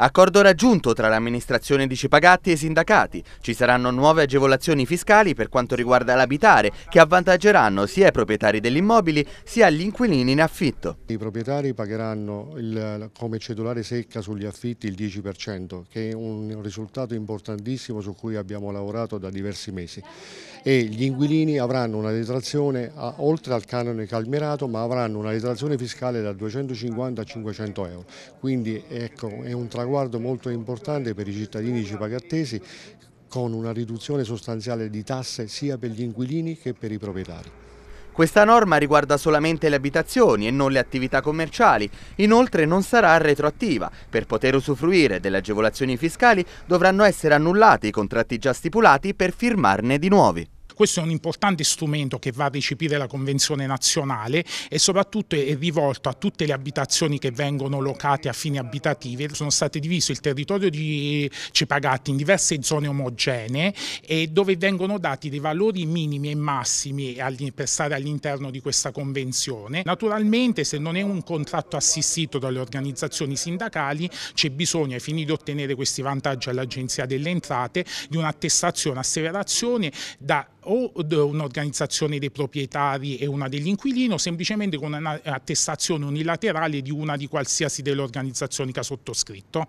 Accordo raggiunto tra l'amministrazione di Cipagatti e i sindacati. Ci saranno nuove agevolazioni fiscali per quanto riguarda l'abitare che avvantaggeranno sia i proprietari degli immobili sia gli inquilini in affitto. I proprietari pagheranno il, come cedolare secca sugli affitti il 10% che è un risultato importantissimo su cui abbiamo lavorato da diversi mesi e gli inquilini avranno una detrazione a, oltre al canone calmerato, ma avranno una detrazione fiscale da 250 a 500 euro. Quindi ecco, è un traguardo traguardo molto importante per i cittadini cipagattesi con una riduzione sostanziale di tasse sia per gli inquilini che per i proprietari. Questa norma riguarda solamente le abitazioni e non le attività commerciali, inoltre non sarà retroattiva. Per poter usufruire delle agevolazioni fiscali dovranno essere annullati i contratti già stipulati per firmarne di nuovi. Questo è un importante strumento che va a recepire la Convenzione nazionale e soprattutto è rivolto a tutte le abitazioni che vengono locate a fini abitativi. Sono state divise il territorio di Cepagatti in diverse zone omogenee e dove vengono dati dei valori minimi e massimi per stare all'interno di questa Convenzione. Naturalmente se non è un contratto assistito dalle organizzazioni sindacali c'è bisogno ai fini di ottenere questi vantaggi all'Agenzia delle Entrate di un'attestazione, asseverazione da o un'organizzazione dei proprietari e una degli inquilini o semplicemente con un'attestazione unilaterale di una di qualsiasi delle organizzazioni che ha sottoscritto.